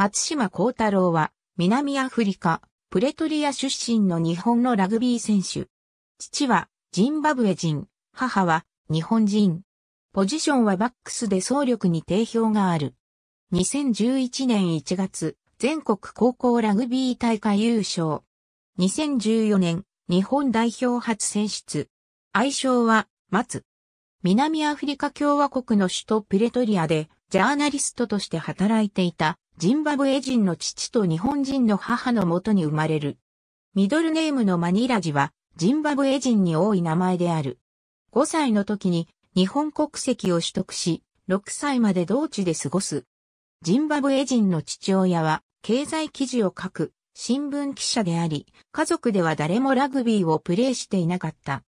松島幸太郎は、南アフリカ、プレトリア出身の日本のラグビー選手。父は、ジンバブエ人、母は、日本人。ポジションはバックスで総力に定評がある。2011年1月、全国高校ラグビー大会優勝。2014年、日本代表初選出。愛称は、松。南アフリカ共和国の首都プレトリアで、ジャーナリストとして働いていた、ジンバブエ人の父と日本人の母のもとに生まれる。ミドルネームのマニラジは、ジンバブエ人に多い名前である。5歳の時に日本国籍を取得し、6歳まで同地で過ごす。ジンバブエ人の父親は、経済記事を書く、新聞記者であり、家族では誰もラグビーをプレーしていなかった。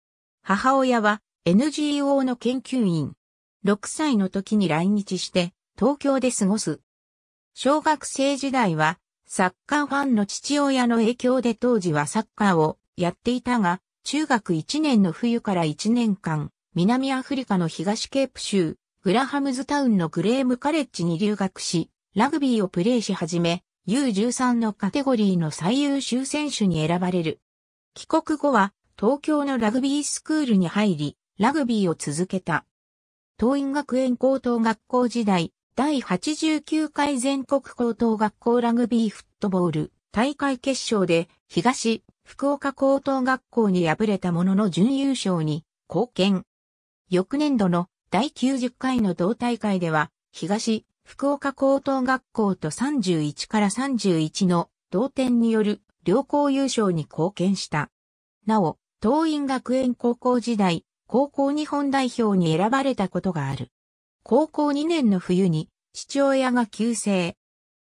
母親は、NGO の研究員。6歳の時に来日して、東京で過ごす。小学生時代はサッカーファンの父親の影響で当時はサッカーをやっていたが、中学1年の冬から1年間、南アフリカの東ケープ州、グラハムズタウンのグレームカレッジに留学し、ラグビーをプレーし始め、U13 のカテゴリーの最優秀選手に選ばれる。帰国後は、東京のラグビースクールに入り、ラグビーを続けた。東院学園高等学校時代、第89回全国高等学校ラグビーフットボール大会決勝で東福岡高等学校に敗れたものの準優勝に貢献。翌年度の第90回の同大会では東福岡高等学校と31から31の同点による両校優勝に貢献した。なお、東院学園高校時代、高校日本代表に選ばれたことがある。高校2年の冬に父親が急逝。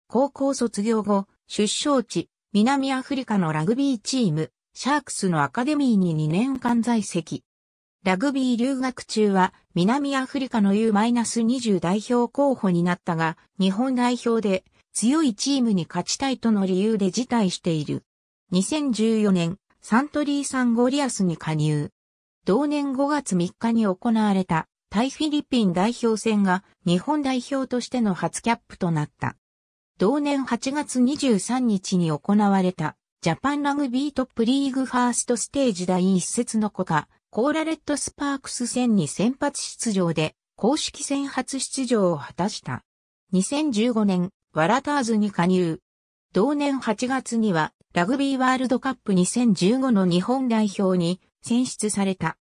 高校卒業後、出生地、南アフリカのラグビーチーム、シャークスのアカデミーに2年間在籍。ラグビー留学中は南アフリカの U-20 代表候補になったが、日本代表で強いチームに勝ちたいとの理由で辞退している。2014年、サントリーサンゴリアスに加入。同年5月3日に行われた対フィリピン代表戦が日本代表としての初キャップとなった。同年8月23日に行われたジャパンラグビートップリーグファーストステージ第1節のコカ、コーラレッドスパークス戦に先発出場で公式戦初出場を果たした。2015年、ワラターズに加入。同年8月にはラグビーワールドカップ2015の日本代表に選出された。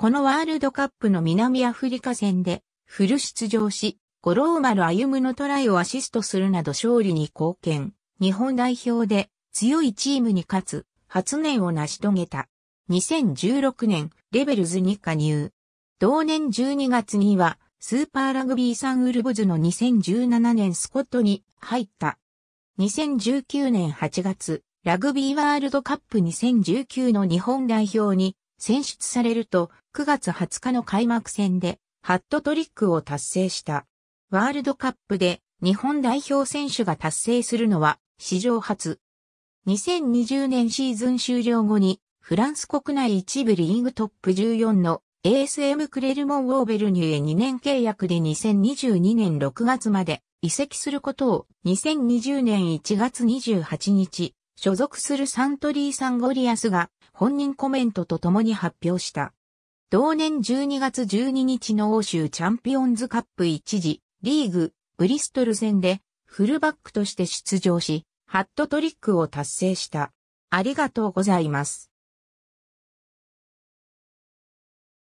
このワールドカップの南アフリカ戦でフル出場し、五郎丸歩のトライをアシストするなど勝利に貢献。日本代表で強いチームに勝つ初年を成し遂げた。2016年レベルズに加入。同年12月にはスーパーラグビーサンウルブズの2017年スコットに入った。2019年8月ラグビーワールドカップ2019の日本代表に選出されると9月20日の開幕戦でハットトリックを達成した。ワールドカップで日本代表選手が達成するのは史上初。2020年シーズン終了後にフランス国内一部リーグトップ14の ASM クレルモン・オーベルニュへ2年契約で2022年6月まで移籍することを2020年1月28日所属するサントリーサンゴリアスが本人コメントと共に発表した。同年12月12日の欧州チャンピオンズカップ一時、リーグ、ブリストル戦で、フルバックとして出場し、ハットトリックを達成した。ありがとうございます。